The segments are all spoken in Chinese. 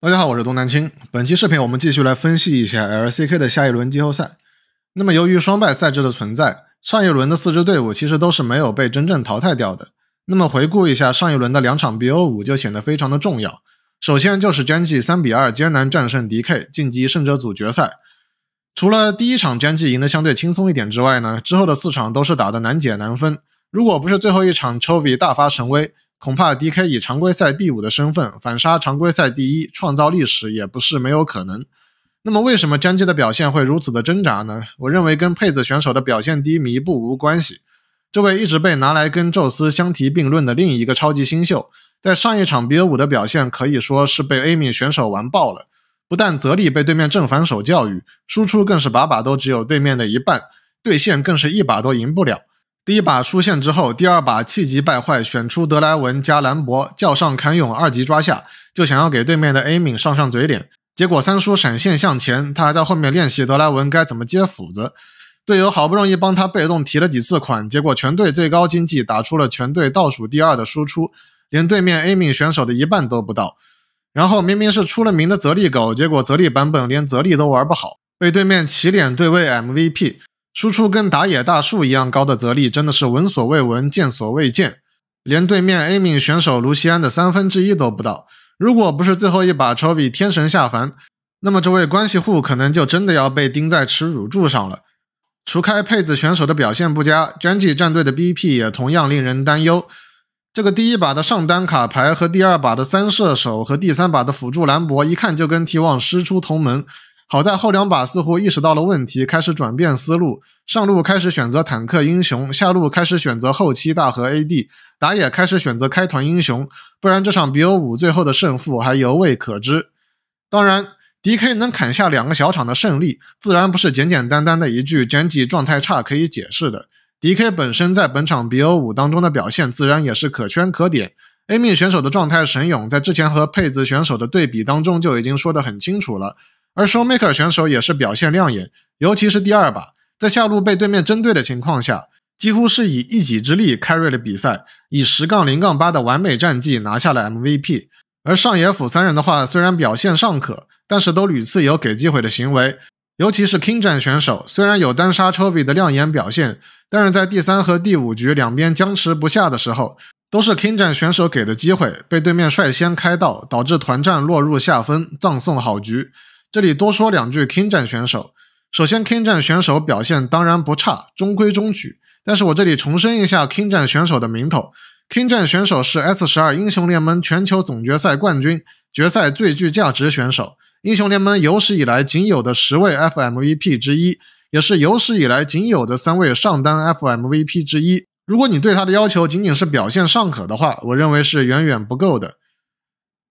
大家好，我是东南青。本期视频我们继续来分析一下 LCK 的下一轮季后赛。那么由于双败赛制的存在，上一轮的四支队伍其实都是没有被真正淘汰掉的。那么回顾一下上一轮的两场 BO5 就显得非常的重要。首先就是 GENG 三比二艰难战胜 DK 晋级胜者组决赛。除了第一场 GENG 赢的相对轻松一点之外呢，之后的四场都是打的难解难分。如果不是最后一场 Chovy 大发神威。恐怕 D.K 以常规赛第五的身份反杀常规赛第一，创造历史也不是没有可能。那么，为什么江 g 的表现会如此的挣扎呢？我认为跟配子选手的表现低迷不无关系。这位一直被拿来跟宙斯相提并论的另一个超级新秀，在上一场 BO5 的表现可以说是被 A.M 选手玩爆了。不但泽丽被对面正反手教育，输出更是把把都只有对面的一半，对线更是一把都赢不了。第一把出线之后，第二把气急败坏，选出德莱文加兰博，叫上坎永二级抓下，就想要给对面的 A 敏上上嘴脸。结果三叔闪现向前，他还在后面练习德莱文该怎么接斧子。队友好不容易帮他被动提了几次款，结果全队最高经济打出了全队倒数第二的输出，连对面 A 敏选手的一半都不到。然后明明是出了名的泽丽狗，结果泽丽版本连泽丽都玩不好，被对面起脸对位 MVP。输出跟打野大树一样高的泽丽真的是闻所未闻、见所未见，连对面 Aim 选手卢锡安的三分之一都不到。如果不是最后一把 h o v y 天神下凡，那么这位关系户可能就真的要被钉在耻辱柱上了。除开配子选手的表现不佳 j e n g i 战队的 BP 也同样令人担忧。这个第一把的上单卡牌和第二把的三射手和第三把的辅助兰博，一看就跟 T1 师出同门。好在后两把似乎意识到了问题，开始转变思路，上路开始选择坦克英雄，下路开始选择后期大和 AD，打野开始选择开团英雄，不然这场 BO5 最后的胜负还犹未可知。当然，DK 能砍下两个小场的胜利，自然不是简简单单的一句“ g e n g 状态差”可以解释的。DK 本身在本场 BO5 当中的表现，自然也是可圈可点。A 命选手的状态神勇，在之前和配子选手的对比当中就已经说得很清楚了。而 Showmaker 选手也是表现亮眼，尤其是第二把，在下路被对面针对的情况下，几乎是以一己之力 carry 了比赛，以十杠零杠八的完美战绩拿下了 MVP。而上野辅三人的话，虽然表现尚可，但是都屡次有给机会的行为，尤其是 King 战选手，虽然有单杀 Chovy 的亮眼表现，但是在第三和第五局两边僵持不下的时候，都是 King 战选手给的机会，被对面率先开到，导致团战落入下风，葬送好局。这里多说两句 king 战选手。首先，king 战选手表现当然不差，中规中矩。但是我这里重申一下 king 战选手的名头：king 战选手是 S 十二英雄联盟全球总决赛冠军，决赛最具价值选手，英雄联盟有史以来仅有的十位 FMVP 之一，也是有史以来仅有的三位上单 FMVP 之一。如果你对他的要求仅仅是表现尚可的话，我认为是远远不够的。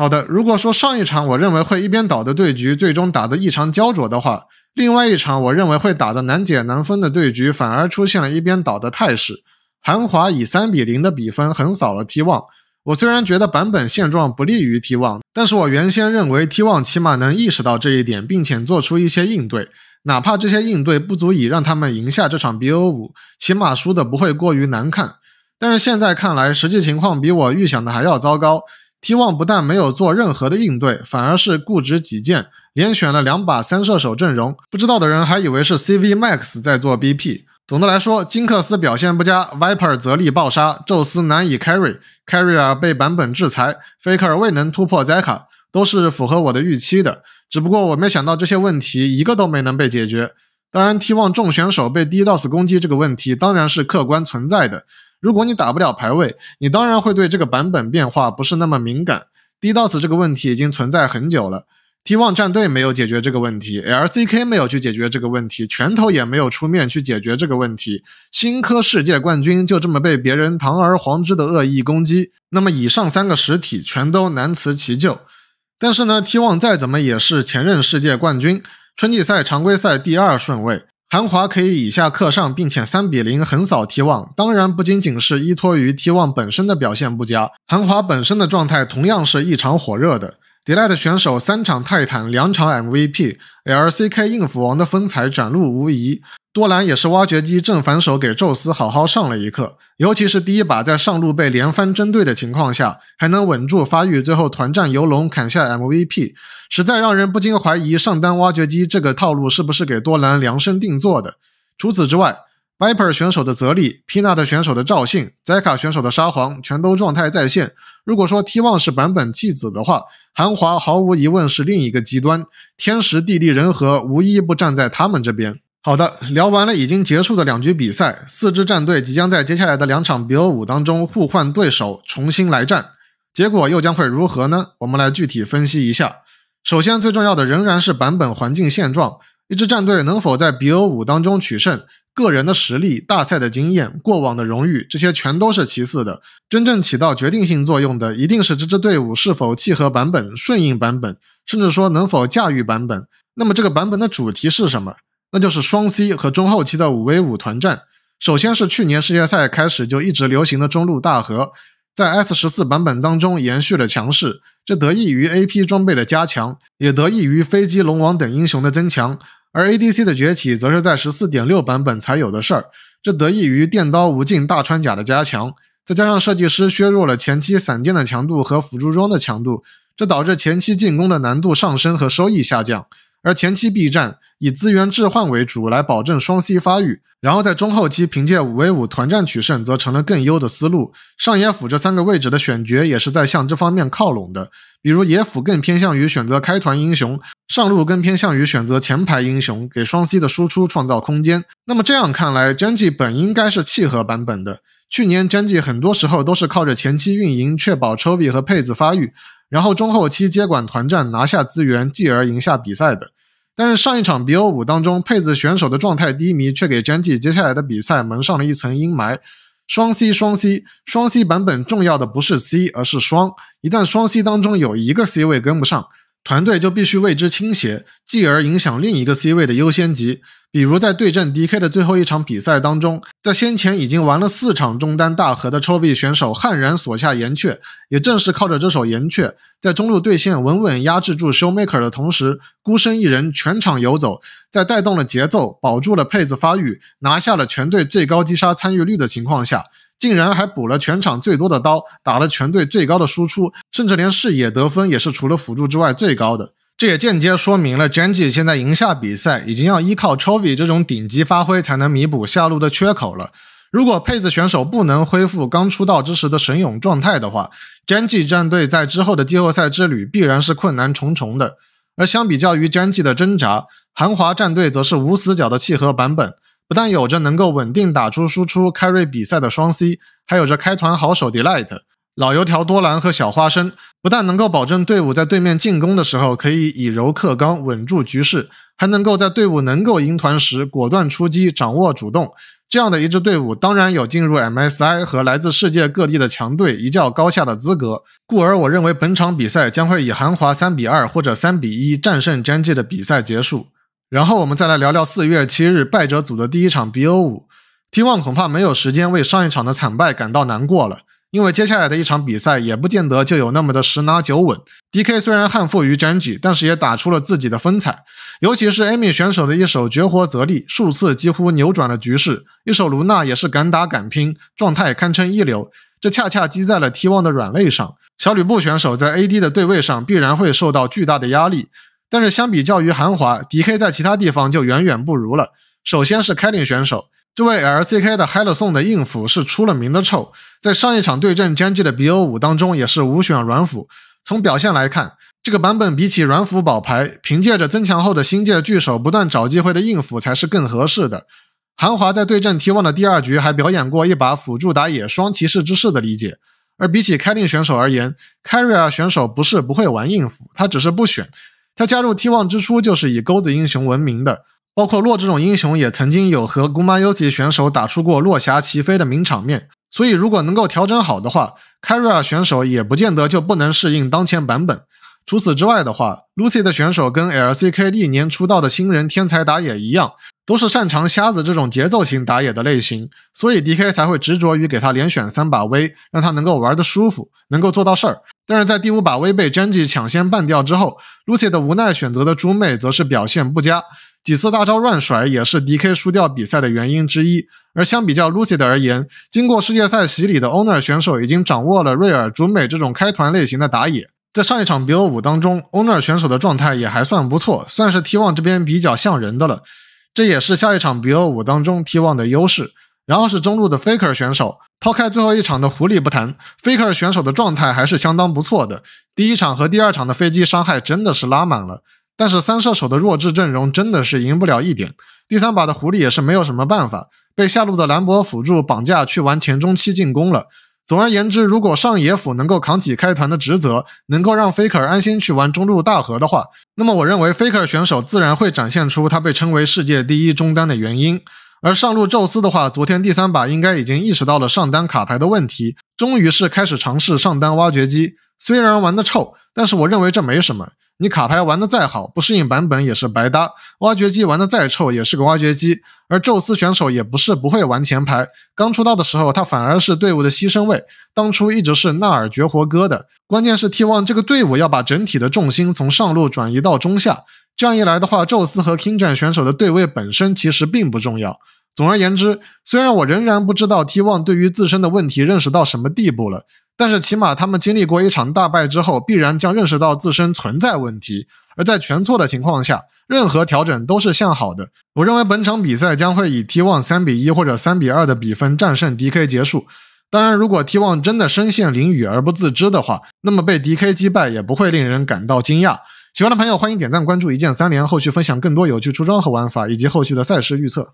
好的，如果说上一场我认为会一边倒的对局最终打得异常焦灼的话，另外一场我认为会打得难解难分的对局反而出现了一边倒的态势。韩华以三比零的比分横扫了 T 望。我虽然觉得版本现状不利于 T 望，但是我原先认为 T 望起码能意识到这一点，并且做出一些应对，哪怕这些应对不足以让他们赢下这场 BO5，起码输的不会过于难看。但是现在看来，实际情况比我预想的还要糟糕。T1 不但没有做任何的应对，反而是固执己见，连选了两把三射手阵容，不知道的人还以为是 CV Max 在做 BP。总的来说，金克斯表现不佳，Viper 则力爆杀，宙斯难以 carry，carry r 被版本制裁，Faker 未能突破 Zeka，都是符合我的预期的。只不过我没想到这些问题一个都没能被解决。当然，T1 众选手被 DOS 攻击这个问题当然是客观存在的。如果你打不了排位，你当然会对这个版本变化不是那么敏感。DOS d 这个问题已经存在很久了，T1 战队没有解决这个问题，LCK 没有去解决这个问题，拳头也没有出面去解决这个问题。新科世界冠军就这么被别人堂而皇之的恶意攻击，那么以上三个实体全都难辞其咎。但是呢，T1 再怎么也是前任世界冠军，春季赛常规赛第二顺位。韩华可以以下克上，并且三比零横扫 T 望。当然，不仅仅是依托于 T 望本身的表现不佳，韩华本身的状态同样是异常火热的。d 莱 l t 选手三场泰坦，两场 MVP，LCK 硬辅王的风采展露无遗。多兰也是挖掘机正反手给宙斯好好上了一课，尤其是第一把在上路被连番针对的情况下，还能稳住发育，最后团战游龙砍下 MVP，实在让人不禁怀疑上单挖掘机这个套路是不是给多兰量身定做的。除此之外，Viper 选手的泽丽，Pina 的选手的赵信，Zeka 选手的沙皇，全都状态在线。如果说 T1 是版本弃子的话，韩华毫无疑问是另一个极端。天时地利人和，无一不站在他们这边。好的，聊完了已经结束的两局比赛，四支战队即将在接下来的两场 BO5 当中互换对手，重新来战，结果又将会如何呢？我们来具体分析一下。首先，最重要的仍然是版本环境现状。一支战队能否在 b o 五当中取胜，个人的实力、大赛的经验、过往的荣誉，这些全都是其次的。真正起到决定性作用的，一定是这支队伍是否契合版本、顺应版本，甚至说能否驾驭版本。那么这个版本的主题是什么？那就是双 C 和中后期的五 v 五团战。首先是去年世界赛开始就一直流行的中路大和，在 S 十四版本当中延续了强势，这得益于 AP 装备的加强，也得益于飞机、龙王等英雄的增强。而 ADC 的崛起，则是在十四点六版本才有的事儿。这得益于电刀无尽大穿甲的加强，再加上设计师削弱了前期散件的强度和辅助装的强度，这导致前期进攻的难度上升和收益下降。而前期 B 站以资源置换为主来保证双 C 发育，然后在中后期凭借五 V 五团战取胜，则成了更优的思路。上野辅这三个位置的选角也是在向这方面靠拢的，比如野辅更偏向于选择开团英雄，上路更偏向于选择前排英雄，给双 C 的输出创造空间。那么这样看来，g e j i 本应该是契合版本的。去年 Genji 很多时候都是靠着前期运营确保抽位和配子发育。然后中后期接管团战，拿下资源，继而赢下比赛的。但是上一场 BO5 当中，配子选手的状态低迷，却给 g j n g 接下来的比赛蒙上了一层阴霾。双 C 双 C 双 C 版本重要的不是 C，而是双。一旦双 C 当中有一个 C 位跟不上。团队就必须为之倾斜，继而影响另一个 C 位的优先级。比如在对阵 DK 的最后一场比赛当中，在先前已经玩了四场中单大核的 c h o y 选手悍然所下岩雀，也正是靠着这手岩雀，在中路对线稳稳压制住 Showmaker 的同时，孤身一人全场游走，在带动了节奏、保住了配子发育、拿下了全队最高击杀参与率的情况下。竟然还补了全场最多的刀，打了全队最高的输出，甚至连视野得分也是除了辅助之外最高的。这也间接说明了 Genji 现在赢下比赛已经要依靠 Chovy 这种顶级发挥才能弥补下路的缺口了。如果配子选手不能恢复刚出道之时的神勇状态的话，j i 战队在之后的季后赛之旅必然是困难重重的。而相比较于 Genji 的挣扎，韩华战队则是无死角的契合版本。不但有着能够稳定打出输出、开瑞比赛的双 C，还有着开团好手 Delight、老油条多兰和小花生，不但能够保证队伍在对面进攻的时候可以以柔克刚、稳住局势，还能够在队伍能够赢团时果断出击、掌握主动。这样的一支队伍，当然有进入 MSI 和来自世界各地的强队一较高下的资格。故而，我认为本场比赛将会以韩华三比二或者三比一战胜 n g 的比赛结束。然后我们再来聊聊四月七日败者组的第一场 BO5，T one 恐怕没有时间为上一场的惨败感到难过了，因为接下来的一场比赛也不见得就有那么的十拿九稳。DK 虽然憾负于 n g 但是也打出了自己的风采，尤其是 Amy 选手的一手绝活泽丽，数次几乎扭转了局势；一手卢娜也是敢打敢拼，状态堪称一流。这恰恰击在了 T one 的软肋上，小吕布选手在 AD 的对位上必然会受到巨大的压力。但是相比较于韩华，DK 在其他地方就远远不如了。首先是开定选手，这位 LCK 的 Hello n 的硬辅是出了名的臭，在上一场对阵 GEN 的 BO5 当中也是无选软辅。从表现来看，这个版本比起软辅保牌，凭借着增强后的新界巨手不断找机会的硬辅才是更合适的。韩华在对阵 T1 的第二局还表演过一把辅助打野双骑士之势的理解，而比起开定选手而言，Carryer 选手不是不会玩硬辅，他只是不选。他加入 T1 e 之初，就是以钩子英雄闻名的，包括洛这种英雄也曾经有和 Gumayusi 选手打出过落霞齐飞的名场面。所以，如果能够调整好的话 c a r r y 选手也不见得就不能适应当前版本。除此之外的话，Lucy 的选手跟 LCK 历年出道的新人天才打野一样，都是擅长瞎子这种节奏型打野的类型，所以 DK 才会执着于给他连选三把 V，让他能够玩得舒服，能够做到事儿。但是在第五把薇被 g e n j i 抢先半掉之后，Lucy 的无奈选择的猪妹则是表现不佳，几次大招乱甩也是 DK 输掉比赛的原因之一。而相比较 Lucy 的而言，经过世界赛洗礼的 Owner 选手已经掌握了瑞尔、猪妹这种开团类型的打野。在上一场 BO5 当中，Owner 选手的状态也还算不错，算是 T1 这边比较像人的了。这也是下一场 BO5 当中 T1 的优势。然后是中路的 Faker 选手。抛开最后一场的狐狸不谈，Faker 选手的状态还是相当不错的。第一场和第二场的飞机伤害真的是拉满了，但是三射手的弱智阵容真的是赢不了一点。第三把的狐狸也是没有什么办法，被下路的兰博辅助绑架去玩前中期进攻了。总而言之，如果上野辅能够扛起开团的职责，能够让 Faker 安心去玩中路大核的话，那么我认为 Faker 选手自然会展现出他被称为世界第一中单的原因。而上路宙斯的话，昨天第三把应该已经意识到了上单卡牌的问题，终于是开始尝试上单挖掘机。虽然玩的臭，但是我认为这没什么。你卡牌玩的再好，不适应版本也是白搭；挖掘机玩的再臭，也是个挖掘机。而宙斯选手也不是不会玩前排，刚出道的时候他反而是队伍的牺牲位，当初一直是纳尔绝活哥的。关键是 T one 这个队伍要把整体的重心从上路转移到中下。这样一来的话，宙斯和 King 战选手的对位本身其实并不重要。总而言之，虽然我仍然不知道 T1 对于自身的问题认识到什么地步了，但是起码他们经历过一场大败之后，必然将认识到自身存在问题。而在全错的情况下，任何调整都是向好的。我认为本场比赛将会以 T1 三比一或者三比二的比分战胜 DK 结束。当然，如果 T1 真的深陷囹圄而不自知的话，那么被 DK 击败也不会令人感到惊讶。喜欢的朋友，欢迎点赞、关注，一键三连。后续分享更多有趣出装和玩法，以及后续的赛事预测。